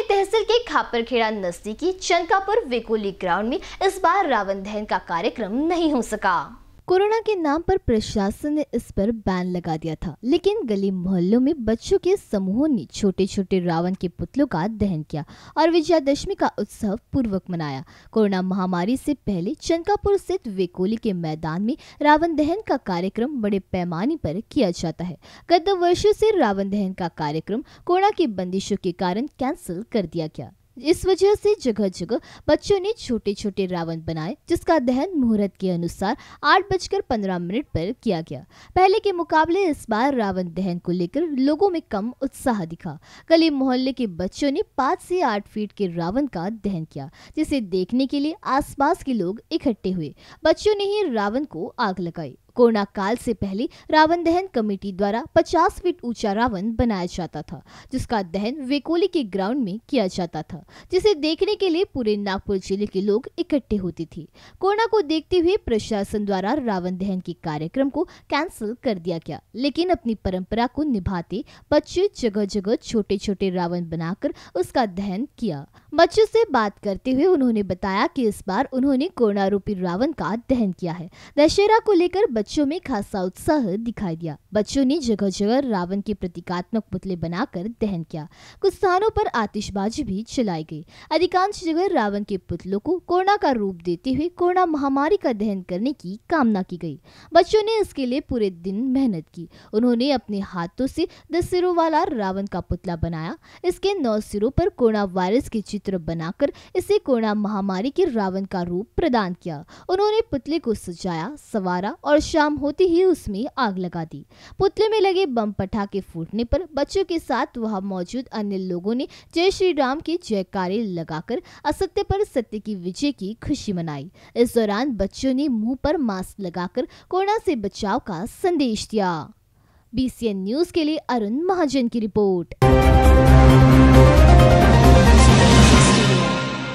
कांकेर तहसील के खापरखेड़ा नजदीकी चनकापुर वेकोली ग्राउंड में इस बार रावण दहन का कार्यक्रम नहीं हो सका कोरोना के नाम पर प्रशासन ने इस पर बैन लगा दिया था लेकिन गली मोहल्लों में बच्चों के समूहों ने छोटे छोटे रावण के पुतलों का दहन किया और विजयादशमी का उत्सव पूर्वक मनाया कोरोना महामारी से पहले चंकापुर स्थित वेकोली के मैदान में रावण दहन का कार्यक्रम बड़े पैमाने पर किया जाता है गत वर्षो से रावण दहन का कार्यक्रम कोरोना की बंदिशों के कारण कैंसिल कर दिया गया इस वजह से जगह जगह बच्चों ने छोटे छोटे रावण बनाए जिसका दहन मुहूर्त के अनुसार आठ बजकर पंद्रह मिनट पर किया गया पहले के मुकाबले इस बार रावण दहन को लेकर लोगों में कम उत्साह दिखा गली मोहल्ले के बच्चों ने पाँच से आठ फीट के रावण का दहन किया जिसे देखने के लिए आसपास के लोग इकट्ठे हुए बच्चों ने ही रावण को आग लगाई कोरोना काल से पहले रावण दहन कमेटी द्वारा 50 फीट ऊंचा रावण बनाया जाता था जिसका दहन वेकोली के ग्राउंड में किया जाता था जिसे देखने के लिए पूरे नागपुर जिले के लोग इकट्ठे होते थे कोरोना को देखते हुए प्रशासन द्वारा रावण दहन के कार्यक्रम को कैंसिल कर दिया गया लेकिन अपनी परंपरा को निभाते बच्चे जगह जगह छोटे छोटे रावण बनाकर उसका दहन किया बच्चों से बात करते हुए उन्होंने बताया की इस बार उन्होंने कोरोना रूपी रावण का दहन किया है दशहरा को लेकर बच्चों में खासा उत्साह दिखाई दिया बच्चों ने जगह जगह रावण के प्रतीकात्मक पुतले बनाकर दहन किया कुछ स्थानों पर आतिशबाजी भी चलाई गई अधिकांश जगह रावण के पुतलों को कोरोना का रूप देते हुए कोरोना महामारी का दहन करने की कामना की गई बच्चों ने इसके लिए पूरे दिन मेहनत की उन्होंने अपने हाथों से दस सिरों वाला रावण का पुतला बनाया इसके नौ सिरों पर कोरोना वायरस के चित्र बनाकर इसे कोरोना महामारी के रावण का रूप प्रदान किया उन्होंने पुतले को सजाया सवारा और शाम होते ही उसमें आग लगा दी पुतले में लगे बम पटाखे फूटने पर बच्चों के साथ वहां मौजूद अन्य लोगों ने जय श्री राम के जयकारे लगाकर असत्य पर सत्य की विजय की खुशी मनाई इस दौरान बच्चों ने मुंह पर मास्क लगाकर कोरोना से बचाव का संदेश दिया बीसीएन न्यूज के लिए अरुण महाजन की रिपोर्ट